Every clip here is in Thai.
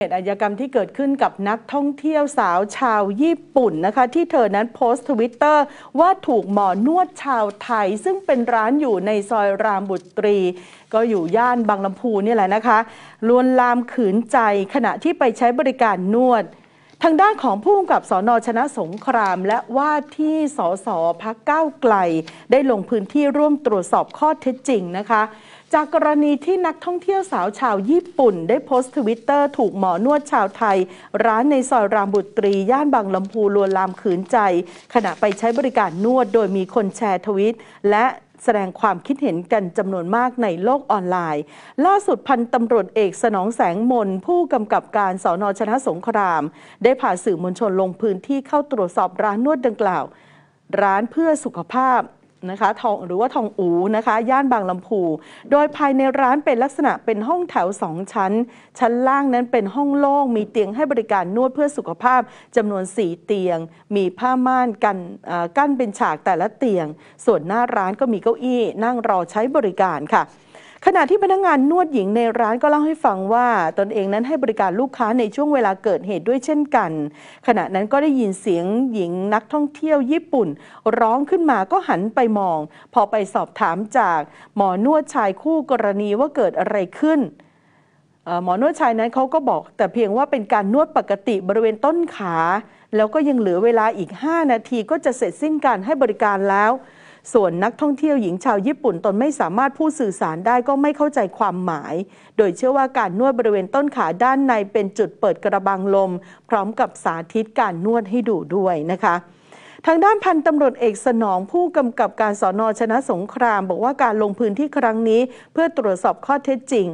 เหตุอาชญากรรมที่เกิดขึ้นกับนักท่องเที่ยวสาวชาวญี่ปุ่นนะคะ ที่เธอนั้นโพสต์ทวิตเตอร์ว่าถูกหมอนวดชาวไทย ซึ่งเป็นร้านอยู่ในซอยรามบุตรี ก็อยู่ย่านบางลำพูนี่แหละนะคะลวนลามขืนใจขณะที่ไปใช้บริการนวดทางด้านของผู้กำกับสอนอชนะสงคราม และว่าที่สสพักก้าวไกล ได้ลงพื้นที่ร่วมตรวจสอบข้อเท็จจริงนะคะ จากกรณีที่นักท่องเที่ยวสาวชาวญี่ปุ่น ได้โพสต์ทวิตเตอร์ถูกหมอนวดชาวไทย ร้านในซอยรามบุตรี ย่านบางลำพูลวนลามขืนใจ ขณะไปใช้บริการนวดโดยมีคนแชร์ทวิต และแสดงความคิดเห็นกันจำนวนมากในโลกออนไลน์ ล่าสุดพันตำรวจเอกสนองแสงมนผู้กำกับการสอนอชนะสงคราม ได้พาสื่อมวลชนลงพื้นที่เข้าตรวจสอบร้านนวดดังกล่าว ร้านเพื่อสุขภาพนะคะทองหรือว่าทองอูนะคะย่านบางลำพูโดยภายในร้านเป็นลักษณะเป็นห้องแถวสองชั้น ชั้นล่างนั้นเป็นห้องโล่งมีเตียงให้บริการนวดเพื่อสุขภาพจำนวน4เตียง มีผ้าม่านกันกั้นเป็นฉากแต่ละเตียง ส่วนหน้าร้านก็มีเก้าอี้นั่งรอใช้บริการค่ะขณะที่พนักงานนวดหญิงในร้านก็เล่าให้ฟังว่า ตนเองนั้นให้บริการลูกค้าในช่วงเวลาเกิดเหตุด้วยเช่นกัน ขณะนั้นก็ได้ยินเสียงหญิงนักท่องเที่ยวญี่ปุ่น ร้องขึ้นมาก็หันไปมอง พอไปสอบถามจาก หมอนวดชายคู่กรณีว่าเกิดอะไรขึ้นหมอนวดชายนั้นเขาก็บอก แต่เพียงว่าเป็นการนวดปกติบริเวณต้นขา แล้วก็ยังเหลือเวลาอีก5นาทีก็จะเสร็จสิ้นการให้บริการแล้วส่วนนักท่องเที่ยวหญิงชาวญี่ปุ่นตนไม่สามารถพูดสื่อสารได้ก็ไม่เข้าใจความหมาย โดยเชื่อว่าการนวดบริเวณต้นขาด้านในเป็นจุดเปิดกระบังลม พร้อมกับสาธิตการนวดให้ดูด้วยนะคะ ทางด้านพันตำรวจเอกสนองผู้กำกับการสอนอชนะสงคราม บอกว่าการลงพื้นที่ครั้งนี้เพื่อตรวจสอบข้อเท็จจริง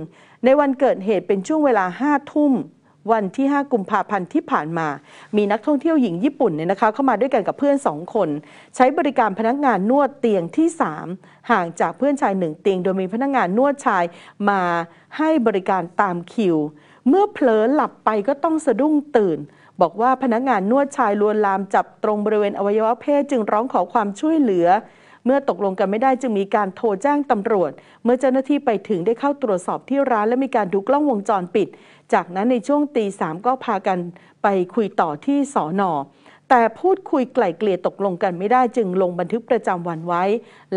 ในวันเกิดเหตุเป็นช่วงเวลาห้าทุ่มวันที่ 5 กุมภาพันธ์ที่ผ่านมา มีนักท่องเที่ยวหญิงญี่ปุ่นเนี่ยนะคะ เข้ามาด้วยกันกับเพื่อน2คน ใช้บริการพนักงานนวดเตียงที่ 3 ห่างจากเพื่อนชาย1 เตียงโดยมีพนักงานนวดชายมาให้บริการตามคิว เมื่อเผลอหลับไปก็ต้องสะดุ้งตื่น บอกว่าพนักงานนวดชายลวนลามจับตรงบริเวณอวัยวะเพศจึงร้องขอความช่วยเหลือเมื่อตกลงกันไม่ได้จึงมีการโทรแจ้งตำรวจ เมื่อเจ้าหน้าที่ไปถึงได้เข้าตรวจสอบที่ร้าน และมีการดูกล้องวงจรปิด จากนั้นในช่วงตีสามก็พากันไปคุยต่อที่สอนอแต่พูดคุยไกล่เกลี่ยตกลงกันไม่ได้จึงลงบันทึกประจำวันไว้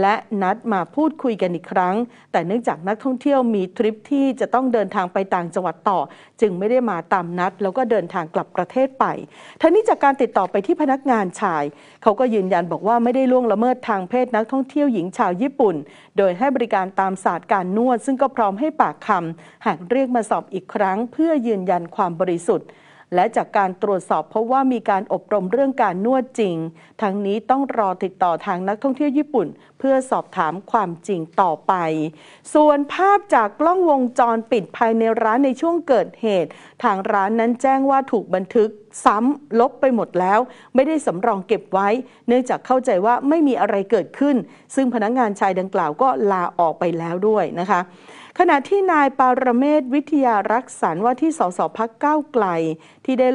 และนัดมาพูดคุยกันอีกครั้ง แต่เนื่องจากนักท่องเที่ยวมีทริปที่จะต้องเดินทางไปต่างจังหวัดต่อ จึงไม่ได้มาตามนัดแล้วก็เดินทางกลับประเทศไปทั้งนี้จากการติดต่อไปที่พนักงานชาย เขาก็ยืนยันบอกว่าไม่ได้ล่วงละเมิดทางเพศนักท่องเที่ยวหญิงชาวญี่ปุ่น โดยให้บริการตามศาสตร์การนวด ซึ่งก็พร้อมให้ปากคำหากเรียกมาสอบอีกครั้งเพื่อยืนยันความบริสุทธิ์และจากการตรวจสอบพบว่ามีการอบรมเรื่องการนวดจริง ทั้งนี้ต้องรอติดต่อทางนักท่องเที่ยวญี่ปุ่น เพื่อสอบถามความจริงต่อไป ส่วนภาพจากกล้องวงจรปิดภายในร้านในช่วงเกิดเหตุ ทางร้านนั้นแจ้งว่าถูกบันทึกซ้ำลบไปหมดแล้ว ไม่ได้สำรองเก็บไว้ เนื่องจากเข้าใจว่าไม่มีอะไรเกิดขึ้น ซึ่งพนักงงานชายดังกล่าวก็ลาออกไปแล้วด้วยนะคะขณะที่นายปารเมศวิทยารักษาว่าที่สสพักก้าวไกล ที่ได้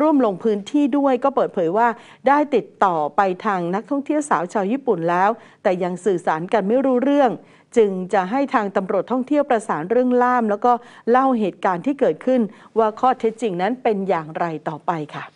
ร่วมลงพื้นที่ด้วยก็เปิดเผยว่าได้ติดต่อไปทางนักท่องเที่ยวสาวชาวญี่ปุ่นแล้ว แต่ยังสื่อสารกันไม่รู้เรื่อง จึงจะให้ทางตำรวจท่องเที่ยวประสานเรื่องล่าม แล้วก็เล่าเหตุการณ์ที่เกิดขึ้น ว่าข้อเท็จจริงนั้นเป็นอย่างไรต่อไปค่ะ